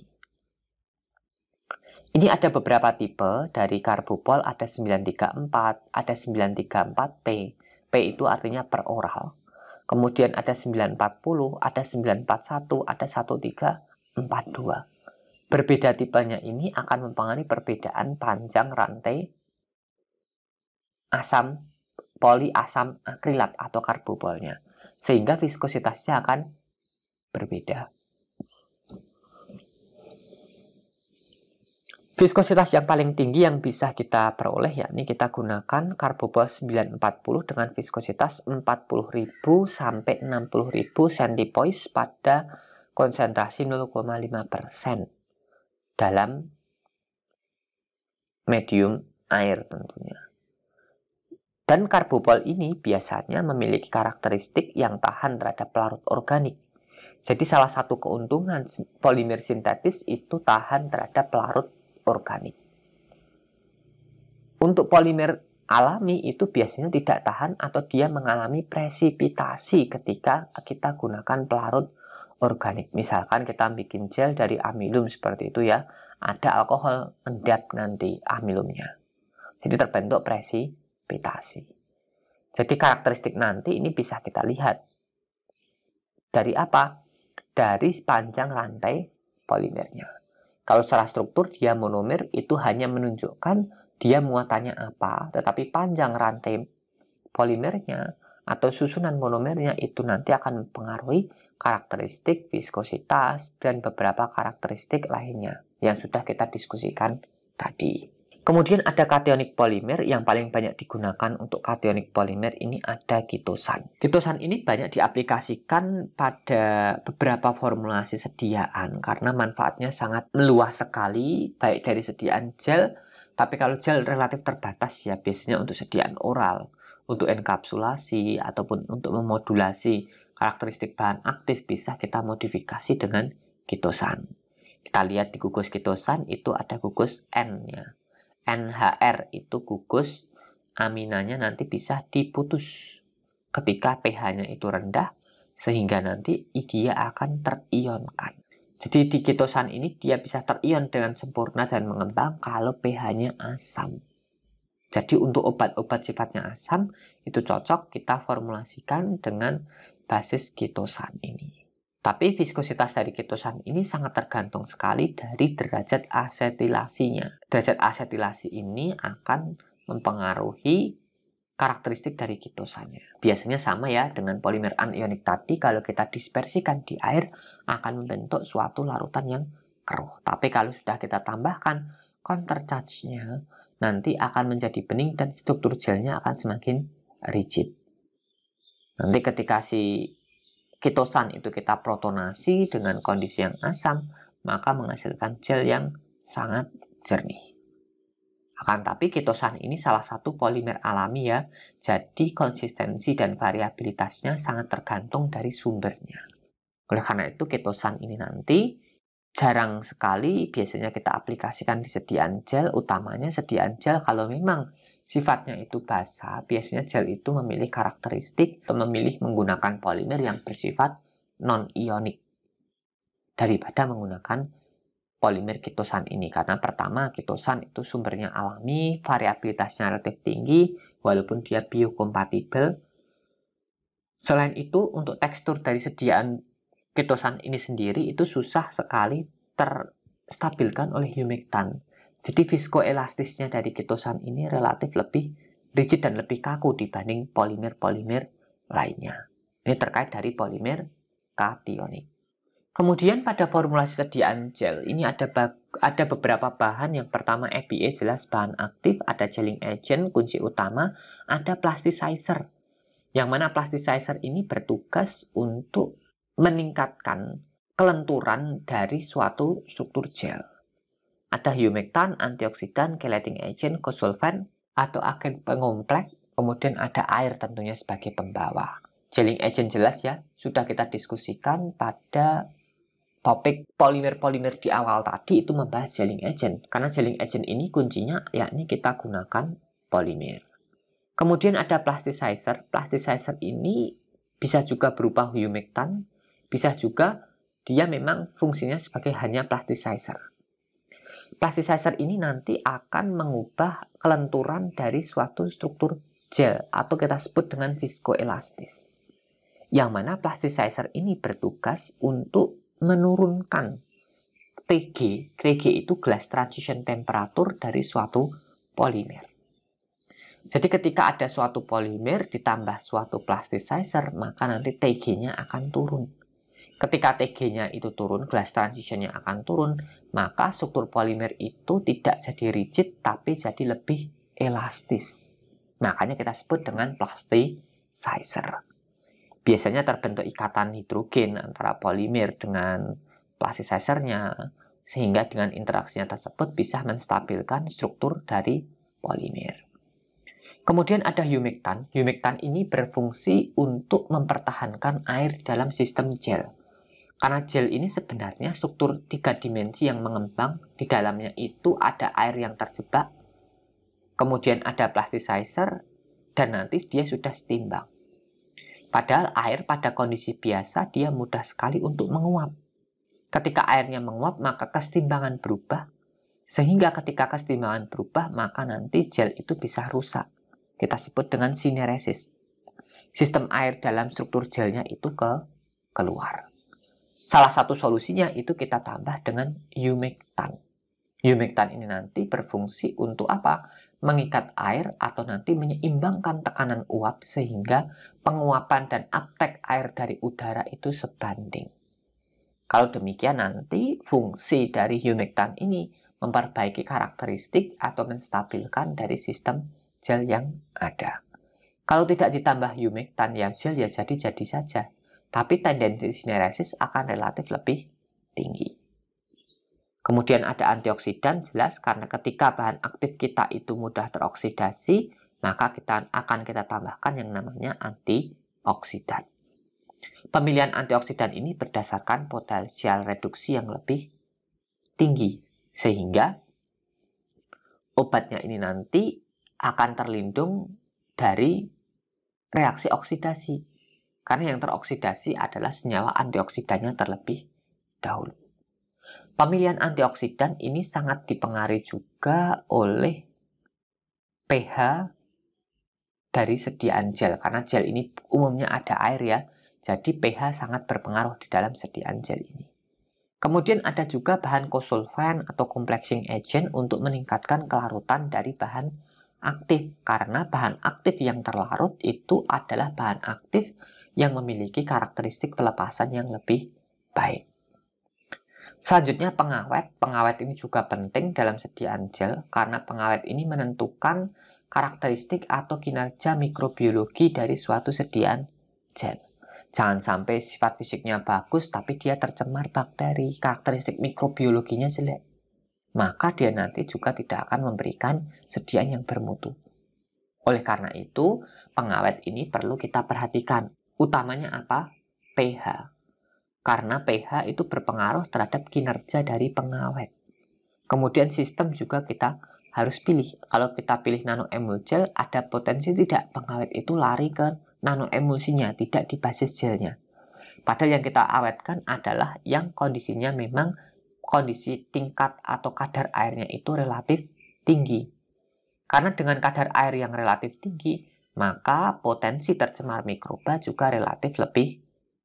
Ini ada beberapa tipe dari karbopol ada 934, ada 934P. P itu artinya per peroral. Kemudian ada 940, ada 941, ada 13, 42. Berbeda tipenya ini akan mempengaruhi perbedaan panjang rantai asam poli asam akrilat atau karbopolnya, sehingga viskositasnya akan berbeda. Viskositas yang paling tinggi yang bisa kita peroleh yakni kita gunakan karbopol 940 dengan viskositas 40.000 sampai 60.000 centipoise pada konsentrasi 0,5% dalam medium air tentunya. Dan karbopol ini biasanya memiliki karakteristik yang tahan terhadap pelarut organik. Jadi salah satu keuntungan polimer sintetis itu tahan terhadap pelarut organik. Untuk polimer alami itu biasanya tidak tahan atau dia mengalami presipitasi ketika kita gunakan pelarut organik. Misalkan kita bikin gel dari amilum seperti itu ya, ada alkohol endap nanti amilumnya. Jadi terbentuk presipitasi. Jadi karakteristik nanti ini bisa kita lihat. Dari apa? Dari sepanjang rantai polimernya. Kalau secara struktur dia monomer itu hanya menunjukkan dia muatannya apa, tetapi panjang rantai polimernya atau susunan monomernya itu nanti akan mempengaruhi karakteristik viskositas, dan beberapa karakteristik lainnya yang sudah kita diskusikan tadi. Kemudian ada kationik polimer yang paling banyak digunakan untuk kationik polimer ini ada kitosan. Kitosan ini banyak diaplikasikan pada beberapa formulasi sediaan karena manfaatnya sangat meluas sekali baik dari sediaan gel tapi kalau gel relatif terbatas ya biasanya untuk sediaan oral, untuk enkapsulasi ataupun untuk memodulasi karakteristik bahan aktif bisa kita modifikasi dengan kitosan. Kita lihat di gugus kitosan itu ada gugus N-nya. NHR itu gugus aminanya nanti bisa diputus ketika pH-nya itu rendah sehingga nanti dia akan terionkan. Jadi di kitosan ini dia bisa terion dengan sempurna dan mengembang kalau pH-nya asam. Jadi untuk obat-obat sifatnya asam itu cocok kita formulasikan dengan basis kitosan ini. Tapi viskositas dari kitosan ini sangat tergantung sekali dari derajat asetilasinya. Derajat asetilasi ini akan mempengaruhi karakteristik dari kitosannya. Biasanya sama ya dengan polimer anionik tadi, kalau kita dispersikan di air akan membentuk suatu larutan yang keruh. Tapi kalau sudah kita tambahkan counter charge-nya, nanti akan menjadi bening dan struktur gelnya akan semakin rigid. Nanti ketika si kitosan itu kita protonasi dengan kondisi yang asam, maka menghasilkan gel yang sangat jernih. Akan tapi kitosan ini salah satu polimer alami ya, jadi konsistensi dan variabilitasnya sangat tergantung dari sumbernya. Oleh karena itu kitosan ini nanti jarang sekali biasanya kita aplikasikan di sediaan gel, utamanya sediaan gel kalau memang sifatnya itu basah, biasanya gel itu memilih karakteristik atau memilih menggunakan polimer yang bersifat non-ionik daripada menggunakan polimer kitosan ini karena pertama kitosan itu sumbernya alami, variabilitasnya relatif tinggi walaupun dia biokompatibel. Selain itu untuk tekstur dari sediaan kitosan ini sendiri itu susah sekali terstabilkan oleh humectant. Jadi viskoelastisnya dari ketosan ini relatif lebih rigid dan lebih kaku dibanding polimer-polimer lainnya. Ini terkait dari polimer kationik. Kemudian pada formulasi sediaan gel ini ada ada beberapa bahan yang pertama EPA jelas bahan aktif, ada gelling agent kunci utama, ada plasticizer. Yang mana plasticizer ini bertugas untuk meningkatkan kelenturan dari suatu struktur gel ada humectant, antioksidan, chelating agent, kosulfan, atau agen pengomplek, kemudian ada air tentunya sebagai pembawa. Gelling agent jelas ya, sudah kita diskusikan pada topik polimer-polimer di awal tadi itu membahas gelling agent. Karena gelling agent ini kuncinya yakni kita gunakan polimer. Kemudian ada plasticizer. Plasticizer ini bisa juga berupa humectant, bisa juga dia memang fungsinya sebagai hanya plasticizer plasticizer ini nanti akan mengubah kelenturan dari suatu struktur gel atau kita sebut dengan viskoelastis. Yang mana plasticizer ini bertugas untuk menurunkan TG. TG itu glass transition temperature dari suatu polimer. Jadi ketika ada suatu polimer ditambah suatu plasticizer, maka nanti TG-nya akan turun. Ketika TG-nya itu turun, glass transition-nya akan turun, maka struktur polimer itu tidak jadi rigid tapi jadi lebih elastis. Makanya kita sebut dengan plasticizer. Biasanya terbentuk ikatan hidrogen antara polimer dengan plasticizer-nya, sehingga dengan interaksinya tersebut bisa menstabilkan struktur dari polimer. Kemudian ada humectant. Humectant ini berfungsi untuk mempertahankan air dalam sistem gel. Karena gel ini sebenarnya struktur tiga dimensi yang mengembang, di dalamnya itu ada air yang terjebak, kemudian ada plasticizer, dan nanti dia sudah setimbang. Padahal air pada kondisi biasa dia mudah sekali untuk menguap. Ketika airnya menguap, maka kesetimbangan berubah, sehingga ketika kesetimbangan berubah, maka nanti gel itu bisa rusak. Kita sebut dengan sineresis. Sistem air dalam struktur gelnya itu ke keluar. Salah satu solusinya itu kita tambah dengan humectant. Humectant ini nanti berfungsi untuk apa? Mengikat air atau nanti menyeimbangkan tekanan uap sehingga penguapan dan uptake air dari udara itu sebanding. Kalau demikian nanti fungsi dari humectant ini memperbaiki karakteristik atau menstabilkan dari sistem gel yang ada. Kalau tidak ditambah humectant ya gel ya jadi-jadi saja tapi tendensi sineresis akan relatif lebih tinggi. Kemudian ada antioksidan, jelas karena ketika bahan aktif kita itu mudah teroksidasi, maka kita akan kita tambahkan yang namanya antioksidan. Pemilihan antioksidan ini berdasarkan potensial reduksi yang lebih tinggi, sehingga obatnya ini nanti akan terlindung dari reaksi oksidasi karena yang teroksidasi adalah senyawa antioksidannya terlebih dahulu. Pemilihan antioksidan ini sangat dipengaruhi juga oleh pH dari sediaan gel karena gel ini umumnya ada air ya. Jadi pH sangat berpengaruh di dalam sediaan gel ini. Kemudian ada juga bahan kosulfan atau complexing agent untuk meningkatkan kelarutan dari bahan aktif karena bahan aktif yang terlarut itu adalah bahan aktif yang memiliki karakteristik pelepasan yang lebih baik. Selanjutnya pengawet. Pengawet ini juga penting dalam sediaan gel karena pengawet ini menentukan karakteristik atau kinerja mikrobiologi dari suatu sediaan gel. Jangan sampai sifat fisiknya bagus tapi dia tercemar bakteri, karakteristik mikrobiologinya jelek maka dia nanti juga tidak akan memberikan sediaan yang bermutu. Oleh karena itu, pengawet ini perlu kita perhatikan. Utamanya apa? pH. Karena pH itu berpengaruh terhadap kinerja dari pengawet. Kemudian sistem juga kita harus pilih. Kalau kita pilih nano emulgel, ada potensi tidak pengawet itu lari ke nano emulsinya, tidak di basis gelnya. Padahal yang kita awetkan adalah yang kondisinya memang kondisi tingkat atau kadar airnya itu relatif tinggi. Karena dengan kadar air yang relatif tinggi, maka potensi tercemar mikroba juga relatif lebih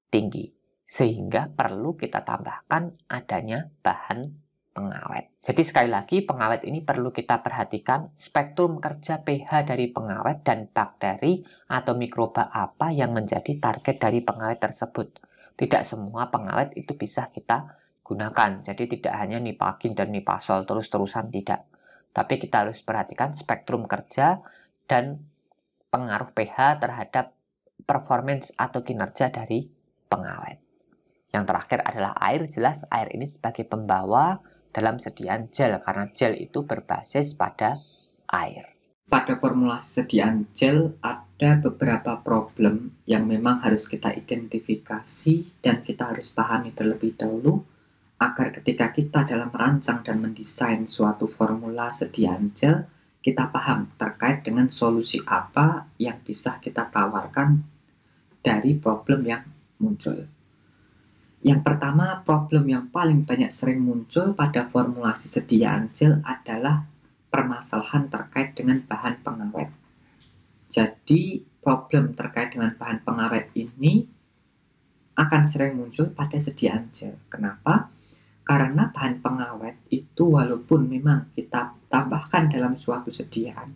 tinggi. Sehingga perlu kita tambahkan adanya bahan pengawet. Jadi sekali lagi pengawet ini perlu kita perhatikan spektrum kerja pH dari pengawet dan bakteri atau mikroba apa yang menjadi target dari pengawet tersebut. Tidak semua pengawet itu bisa kita gunakan. Jadi tidak hanya nipakin dan nipasol terus-terusan tidak. Tapi kita harus perhatikan spektrum kerja dan pengaruh pH terhadap performance atau kinerja dari pengawet. Yang terakhir adalah air. Jelas air ini sebagai pembawa dalam sediaan gel karena gel itu berbasis pada air. Pada formulasi sediaan gel ada beberapa problem yang memang harus kita identifikasi dan kita harus pahami terlebih dahulu agar ketika kita dalam merancang dan mendesain suatu formula sediaan gel, kita paham terkait dengan solusi apa yang bisa kita tawarkan dari problem yang muncul. Yang pertama, problem yang paling banyak sering muncul pada formulasi sedia gel adalah permasalahan terkait dengan bahan pengawet. Jadi, problem terkait dengan bahan pengawet ini akan sering muncul pada sedia angel. Kenapa? Karena bahan pengawet itu walaupun memang kita tambahkan dalam suatu sediaan,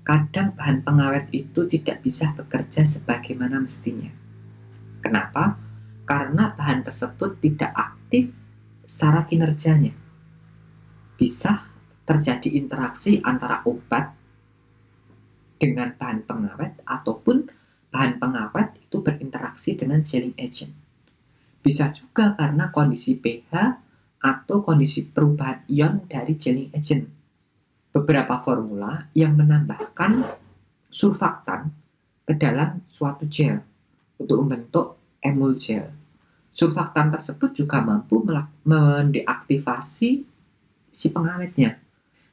kadang bahan pengawet itu tidak bisa bekerja sebagaimana mestinya. Kenapa? Karena bahan tersebut tidak aktif secara kinerjanya. Bisa terjadi interaksi antara obat dengan bahan pengawet ataupun bahan pengawet itu berinteraksi dengan gelling agent. Bisa juga karena kondisi pH atau kondisi perubahan ion dari gelling agent. Beberapa formula yang menambahkan surfaktan ke dalam suatu gel untuk membentuk emul gel. Surfaktan tersebut juga mampu mendeaktivasi si pengawetnya.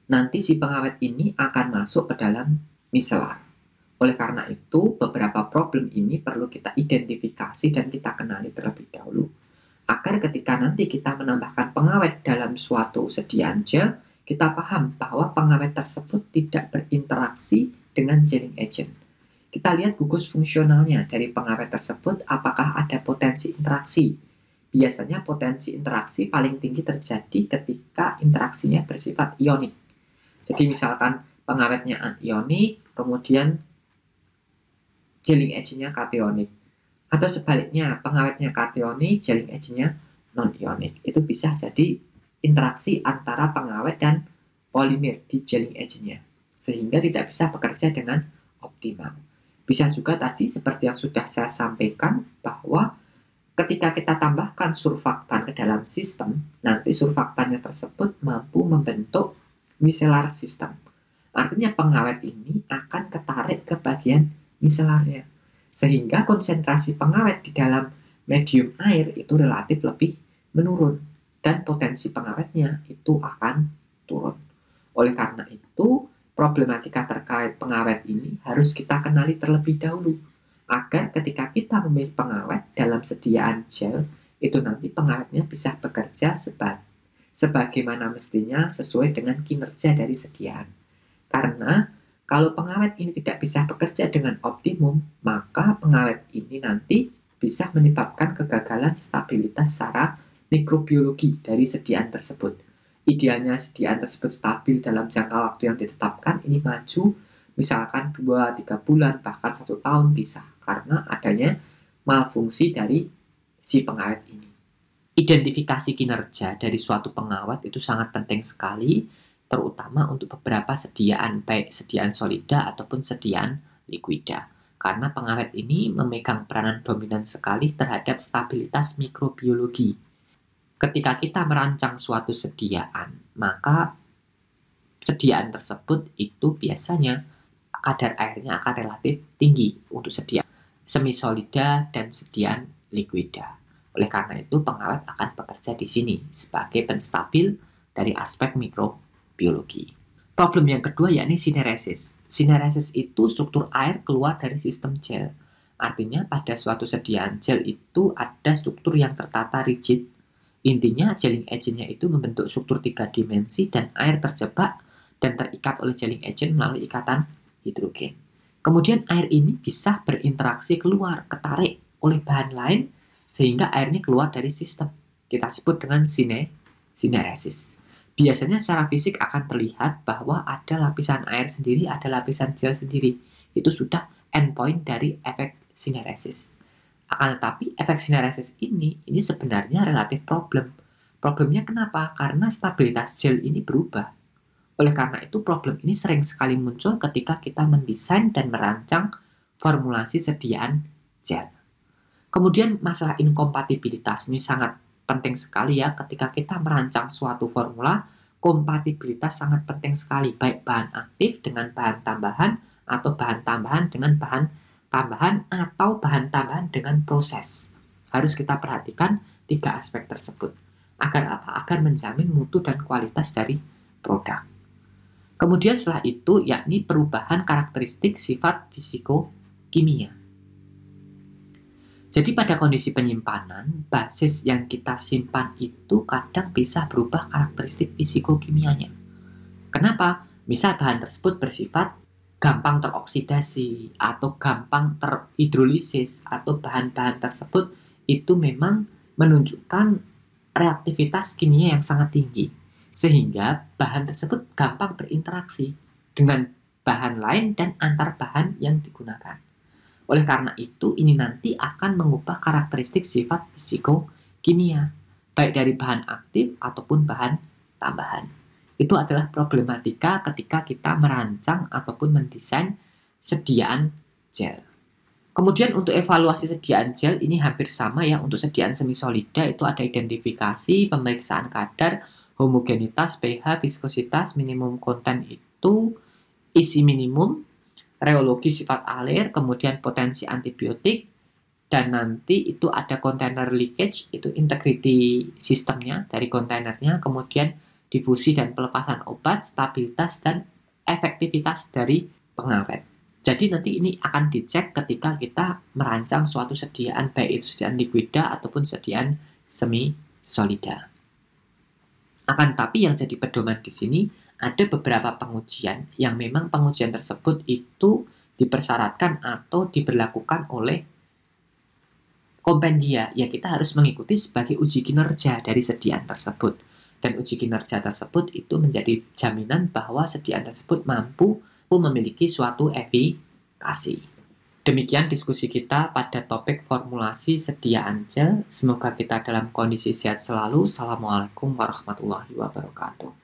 Nanti si pengawet ini akan masuk ke dalam miselar. Oleh karena itu, beberapa problem ini perlu kita identifikasi dan kita kenali terlebih dahulu agar ketika nanti kita menambahkan pengawet dalam suatu sediaan gel, kita paham bahwa pengawet tersebut tidak berinteraksi dengan gelling agent. Kita lihat gugus fungsionalnya dari pengawet tersebut apakah ada potensi interaksi. Biasanya potensi interaksi paling tinggi terjadi ketika interaksinya bersifat ionik. Jadi misalkan pengawetnya anionik, kemudian gelling agentnya kationik atau sebaliknya, pengawetnya kationik, gelling agentnya non-ionik. Itu bisa jadi interaksi antara pengawet dan polimer di gelling agentnya. Sehingga tidak bisa bekerja dengan optimal. Bisa juga tadi seperti yang sudah saya sampaikan bahwa ketika kita tambahkan surfaktan ke dalam sistem, nanti surfaktannya tersebut mampu membentuk micellar sistem Artinya pengawet ini akan ketarik ke bagian micellarnya sehingga konsentrasi pengawet di dalam medium air itu relatif lebih menurun dan potensi pengawetnya itu akan turun. Oleh karena itu, problematika terkait pengawet ini harus kita kenali terlebih dahulu agar ketika kita memilih pengawet dalam sediaan gel itu nanti pengawetnya bisa bekerja sebat sebagaimana mestinya sesuai dengan kinerja dari sediaan. Karena kalau pengawet ini tidak bisa bekerja dengan optimum, maka pengawet ini nanti bisa menyebabkan kegagalan stabilitas secara mikrobiologi dari sediaan tersebut. Idealnya sediaan tersebut stabil dalam jangka waktu yang ditetapkan, ini maju misalkan 2-3 bulan, bahkan satu tahun bisa karena adanya malfungsi dari si pengawet ini. Identifikasi kinerja dari suatu pengawet itu sangat penting sekali terutama untuk beberapa sediaan baik sediaan solida ataupun sediaan likuida karena pengawet ini memegang peranan dominan sekali terhadap stabilitas mikrobiologi. Ketika kita merancang suatu sediaan, maka sediaan tersebut itu biasanya kadar airnya akan relatif tinggi untuk sediaan semisolida dan sediaan likuida. Oleh karena itu, pengawet akan bekerja di sini sebagai penstabil dari aspek mikro biologi. Problem yang kedua yakni sineresis. Sineresis itu struktur air keluar dari sistem gel. Artinya pada suatu sediaan gel itu ada struktur yang tertata rigid. Intinya gelling agentnya itu membentuk struktur tiga dimensi dan air terjebak dan terikat oleh gelling agent melalui ikatan hidrogen. Kemudian air ini bisa berinteraksi keluar, ketarik oleh bahan lain sehingga air ini keluar dari sistem. Kita sebut dengan sine, sineresis biasanya secara fisik akan terlihat bahwa ada lapisan air sendiri, ada lapisan gel sendiri. Itu sudah endpoint dari efek sineresis. Akan tetapi efek sineresis ini, ini sebenarnya relatif problem. Problemnya kenapa? Karena stabilitas gel ini berubah. Oleh karena itu, problem ini sering sekali muncul ketika kita mendesain dan merancang formulasi sediaan gel. Kemudian masalah inkompatibilitas ini sangat penting sekali ya ketika kita merancang suatu formula, kompatibilitas sangat penting sekali baik bahan aktif dengan bahan tambahan atau bahan tambahan dengan bahan tambahan atau bahan tambahan dengan proses. Harus kita perhatikan tiga aspek tersebut. Agar apa? Agar menjamin mutu dan kualitas dari produk. Kemudian setelah itu yakni perubahan karakteristik sifat fisiko kimia jadi pada kondisi penyimpanan, basis yang kita simpan itu kadang bisa berubah karakteristik kimianya. Kenapa? Misal bahan tersebut bersifat gampang teroksidasi atau gampang terhidrolisis atau bahan-bahan tersebut itu memang menunjukkan reaktivitas kimia yang sangat tinggi. Sehingga bahan tersebut gampang berinteraksi dengan bahan lain dan antar bahan yang digunakan. Oleh karena itu, ini nanti akan mengubah karakteristik sifat psikokimia, baik dari bahan aktif ataupun bahan tambahan. Itu adalah problematika ketika kita merancang ataupun mendesain sediaan gel. Kemudian untuk evaluasi sediaan gel ini hampir sama ya untuk sediaan semisolida itu ada identifikasi, pemeriksaan kadar, homogenitas, pH, viskositas, minimum konten itu isi minimum, reologi sifat alir, kemudian potensi antibiotik, dan nanti itu ada kontainer leakage, itu integrity sistemnya dari kontainernya, kemudian difusi dan pelepasan obat, stabilitas, dan efektivitas dari pengawet. Jadi nanti ini akan dicek ketika kita merancang suatu sediaan, baik itu sediaan liquida ataupun sediaan semi solida. Akan tapi yang jadi pedoman di sini ada beberapa pengujian yang memang pengujian tersebut itu dipersyaratkan atau diberlakukan oleh kompendia, ya kita harus mengikuti sebagai uji kinerja dari sediaan tersebut. Dan uji kinerja tersebut itu menjadi jaminan bahwa sediaan tersebut mampu memiliki suatu efikasi. Demikian diskusi kita pada topik formulasi sediaan gel. Semoga kita dalam kondisi sehat selalu. Assalamualaikum warahmatullahi wabarakatuh.